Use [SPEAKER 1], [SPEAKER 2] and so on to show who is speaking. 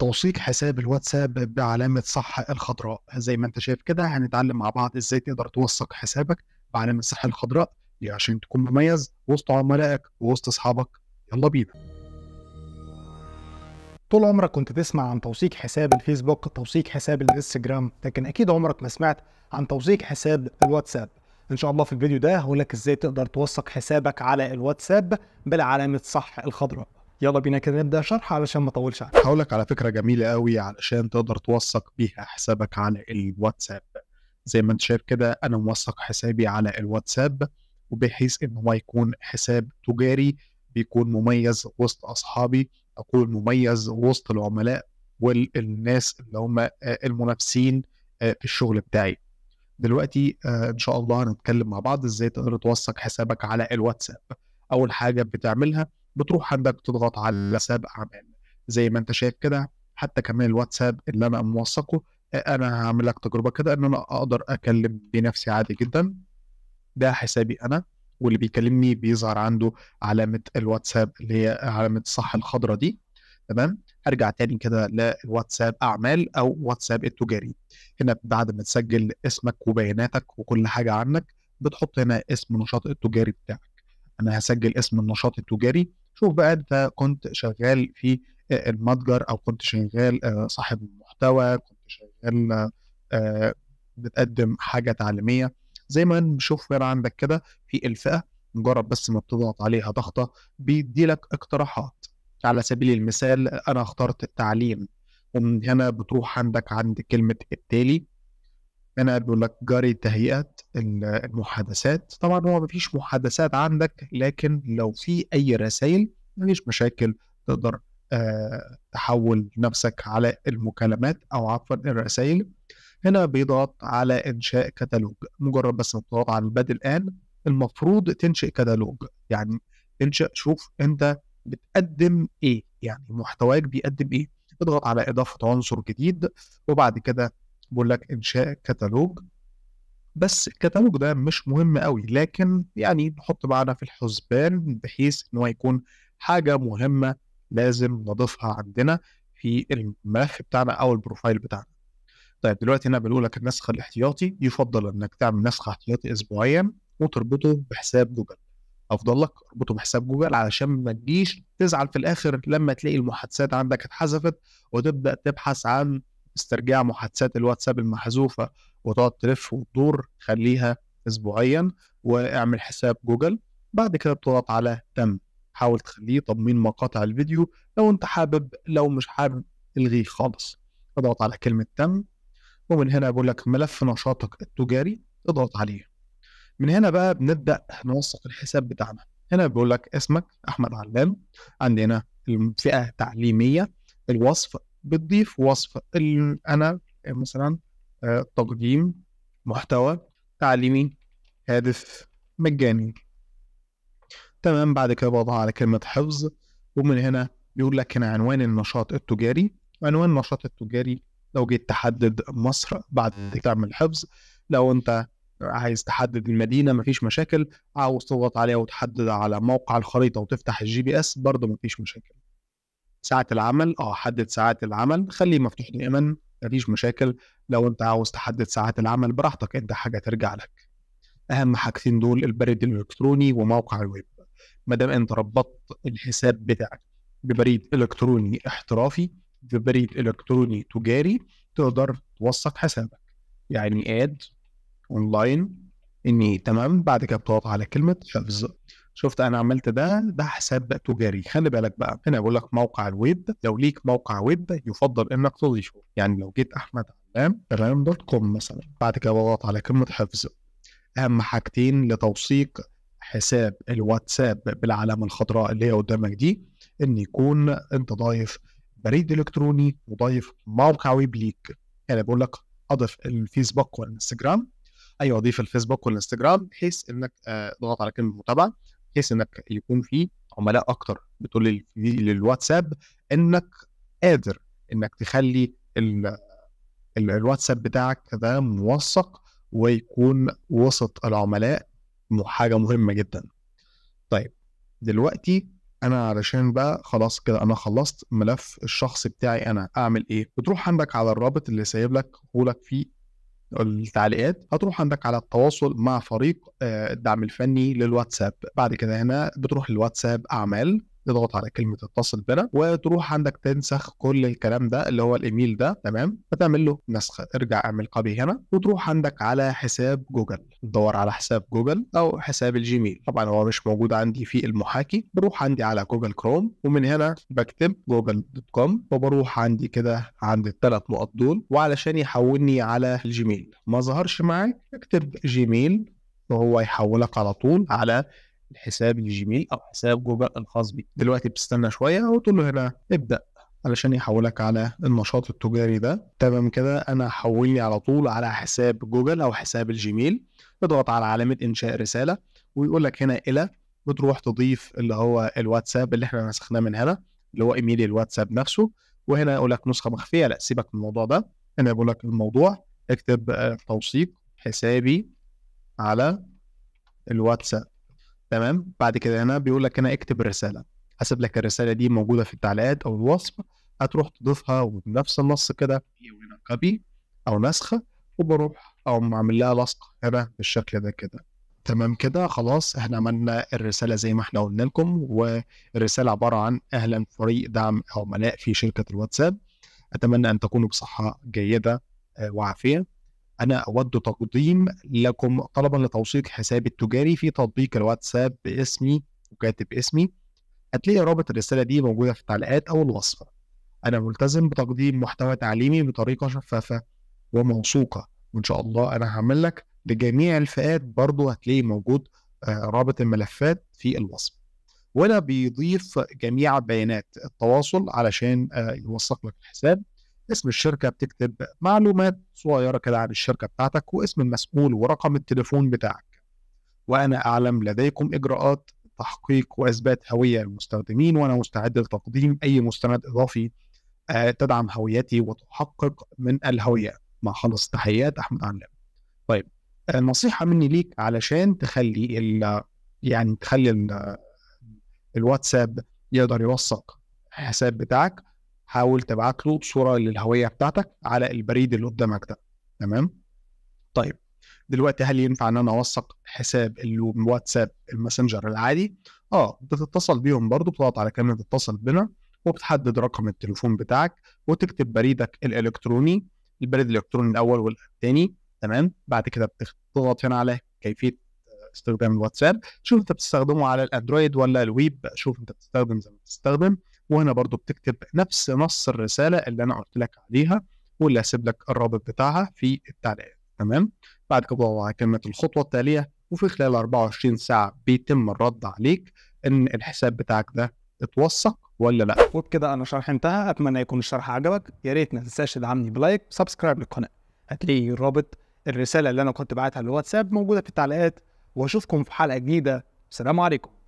[SPEAKER 1] توثيق حساب الواتساب بعلامة صح الخضراء زي ما انت شايف كده هنتعلم مع بعض ازاي تقدر توثق حسابك بعلامة صح الخضراء دي عشان تكون مميز وسط عملائك ووسط اصحابك يلا بينا طول عمرك كنت تسمع عن توثيق حساب الفيسبوك توثيق حساب الانستجرام لكن اكيد عمرك ما سمعت عن توثيق حساب الواتساب ان شاء الله في الفيديو ده هقول لك ازاي تقدر توثق حسابك على الواتساب بالعلامه صح الخضراء يلا بينا كده نبدا شرح علشان ما اطولش عليك هقول لك على فكره جميله قوي علشان تقدر توثق بيها حسابك على الواتساب زي ما انت شايف كده انا موثق حسابي على الواتساب وبحيث ان هو يكون حساب تجاري بيكون مميز وسط اصحابي اكون مميز وسط العملاء والناس اللي هم آه، المنافسين آه، في الشغل بتاعي دلوقتي آه، ان شاء الله هنتكلم مع بعض ازاي تقدر توثق حسابك على الواتساب اول حاجه بتعملها بتروح عندك تضغط على الحساب اعمال زي ما انت شايف كده حتى كمان الواتساب اللي انا موثقه انا هعمل لك تجربه كده ان انا اقدر اكلم بنفسي عادي جدا ده حسابي انا واللي بيكلمني بيظهر عنده علامه الواتساب اللي هي علامه الصح الخضراء دي تمام ارجع تاني كده للواتساب اعمال او واتساب التجاري هنا بعد ما تسجل اسمك وبياناتك وكل حاجه عنك بتحط هنا اسم النشاط التجاري بتاعك انا هسجل اسم النشاط التجاري شوف بقى انت كنت شغال في آه، المتجر او كنت شغال آه، صاحب محتوى كنت شغال آه، بتقدم حاجه تعليميه زي ما نشوف هنا عندك كده في الفئه مجرد بس ما بتضغط عليها ضغطه بيدي لك اقتراحات على سبيل المثال انا اخترت التعليم ومن هنا بتروح عندك عند كلمه التالي انا بقول لك جري تهيئه المحادثات طبعا هو ما فيش محادثات عندك لكن لو في اي رسائل ما فيش مشاكل تقدر آه، تحول نفسك على المكالمات او عفوا الرسائل هنا بيضغط على انشاء كتالوج مجرد بس تضغط على الباد الان المفروض تنشئ كتالوج يعني انشئ شوف انت بتقدم ايه يعني محتواك بيقدم ايه اضغط على اضافه عنصر جديد وبعد كده بقول لك انشاء كتالوج بس الكتالوج ده مش مهم قوي لكن يعني نحط معانا في الحسبان بحيث ان هو يكون حاجه مهمه لازم نضيفها عندنا في الملف بتاعنا او البروفايل بتاعنا طيب دلوقتي هنا بنقول لك النسخه الاحتياطي يفضل انك تعمل نسخه احتياطي اسبوعيا وتربطه بحساب جوجل افضل لك اربطه بحساب جوجل علشان ما تجيش تزعل في الاخر لما تلاقي المحادثات عندك اتحذفت وتبدا تبحث عن استرجاع محادثات الواتساب المحذوفه وتقعد تلف وتدور خليها اسبوعيا واعمل حساب جوجل بعد كده بتضغط على تم حاول تخليه تضمين مقاطع الفيديو لو انت حابب لو مش حابب الغيه خالص اضغط على كلمه تم ومن هنا بقول لك ملف نشاطك التجاري اضغط عليه من هنا بقى بنبدا نوثق الحساب بتاعنا هنا بيقول لك اسمك احمد علام عندنا الفئه تعليميه الوصف بتضيف وصف انا مثلا آه، تقديم محتوى تعليمي هادف مجاني تمام بعد كده بضغط على كلمة حفظ ومن هنا بيقول لك هنا عنوان النشاط التجاري عنوان النشاط التجاري لو جيت تحدد مصر بعد تعمل حفظ لو انت عايز تحدد المدينة مفيش مشاكل عاوز تضغط عليها وتحدد على موقع الخريطة وتفتح الجي بي اس برضه مفيش مشاكل ساعات العمل اه حدد ساعات العمل خليه مفتوح دائما مفيش مشاكل لو انت عاوز تحدد ساعات العمل براحتك انت حاجة ترجع لك اهم حاجتين دول البريد الالكتروني وموقع الويب ما دام انت ربطت الحساب بتاعك ببريد الكتروني احترافي ببريد الكتروني تجاري تقدر توثق حسابك يعني اد اونلاين اني تمام بعد كده بتضغط على كلمه حفظ شفت انا عملت ده ده حساب بقى تجاري خلي بالك بقى هنا بقول لك موقع الويب لو ليك موقع ويب يفضل انك تضيفه يعني لو جيت احمد علام تمام دوت كوم مثلا بعد كده بضغط على كلمه حفظ اهم حاجتين لتوثيق حساب الواتساب بالعلامه الخضراء اللي هي قدامك دي ان يكون انت ضايف بريد الكتروني وضايف موقع ويب ليك يعني بقول لك اضف الفيسبوك والانستجرام ايوه اضيف الفيسبوك والانستجرام بحيث انك تضغط آه، على كلمه متابعه بحيث انك يكون في عملاء اكتر بتقول للواتساب انك قادر انك تخلي ال الواتساب بتاعك ده موثق ويكون وسط العملاء حاجه مهمه جدا طيب دلوقتي انا علشان بقى خلاص كده انا خلصت ملف الشخص بتاعي انا اعمل ايه بتروح عندك على الرابط اللي سايب لك لك فيه التعليقات هتروح عندك على التواصل مع فريق آه، الدعم الفني للواتساب بعد كده هنا بتروح للواتساب اعمال تضغط على كلمه اتصل بنا وتروح عندك تنسخ كل الكلام ده اللي هو الايميل ده تمام فتعمل له نسخه ارجع اعمل كوبي هنا وتروح عندك على حساب جوجل تدور على حساب جوجل او حساب الجيميل طبعا هو مش موجود عندي في المحاكي بروح عندي على جوجل كروم ومن هنا بكتب جوجل دوت كوم وبروح عندي كده عند الثلاث نقط دول وعلشان يحولني على الجيميل ما ظهرش معاك اكتب جيميل وهو يحولك على طول على الحساب الجيميل او حساب جوجل الخاص بيك دلوقتي بتستنى شويه وتقول له هنا ابدا علشان يحولك على النشاط التجاري ده تمام كده انا حولني على طول على حساب جوجل او حساب الجيميل اضغط على علامه انشاء رساله ويقول لك هنا الى بتروح تضيف اللي هو الواتساب اللي احنا نسخناه من هنا اللي هو ايميل الواتساب نفسه وهنا يقول لك نسخه مخفيه لا سيبك من الموضوع ده انا بقول لك الموضوع اكتب آه، توثيق حسابي على الواتساب تمام بعد كده هنا بيقول لك هنا اكتب الرساله هسيب لك الرساله دي موجوده في التعليقات او الوصف هتروح تضيفها وبنفس النص كده كوبي إيه او نسخه وبروح او عامل لها لصق هنا بالشكل ده كده تمام كده خلاص احنا عملنا الرساله زي ما احنا قلنا لكم والرساله عباره عن اهلا فريق دعم عملاء في شركه الواتساب اتمنى ان تكونوا بصحه جيده آه، وعافيه أنا أود تقديم لكم طلبا لتوثيق حسابي التجاري في تطبيق الواتساب باسمي وكاتب اسمي هتلاقي رابط الرسالة دي موجودة في التعليقات أو الوصف أنا ملتزم بتقديم محتوى تعليمي بطريقة شفافة وموثوقة وإن شاء الله أنا هعمل لك لجميع الفئات برضه هتلاقي موجود آه، رابط الملفات في الوصف ولا بيضيف جميع بيانات التواصل علشان آه، يوثق لك الحساب اسم الشركه بتكتب معلومات صغيره كده عن الشركه بتاعتك واسم المسؤول ورقم التليفون بتاعك وانا اعلم لديكم اجراءات تحقيق واثبات هويه المستخدمين وانا مستعد لتقديم اي مستند اضافي آه، تدعم هويتي وتحقق من الهويه مع خلص تحيات احمد علام طيب آه، نصيحه مني ليك علشان تخلي ال يعني تخلي ال الواتساب يقدر يوثق الحساب بتاعك حاول تبعت له صوره للهويه بتاعتك على البريد اللي قدامك ده تمام طيب دلوقتي هل ينفع ان انا اوثق حساب الواتساب الماسنجر العادي اه بتتصل بيهم برضو بتضغط على كلمه اتصل بنا وبتحدد رقم التليفون بتاعك وتكتب بريدك الالكتروني البريد الالكتروني الاول والثاني تمام بعد كده بتضغط هنا على كيفيه آه، استخدام الواتساب شوف انت بتستخدمه على الاندرويد ولا الويب شوف انت بتستخدم زي ما بتستخدم وهنا برضو بتكتب نفس نص الرساله اللي انا قلت لك عليها واللي هسيب لك الرابط بتاعها في التعليقات تمام بعد كده بضغط على كلمه الخطوه التاليه وفي خلال 24 ساعه بيتم الرد عليك ان الحساب بتاعك ده اتوثق ولا لا وبكده انا شرح انتهى اتمنى يكون الشرح عجبك يا ريت ما تنساش تدعمني بلايك وسبسكرايب للقناه هتلاقي رابط الرساله اللي انا كنت بعتها على الواتساب موجوده في التعليقات واشوفكم في حلقه جديده سلام عليكم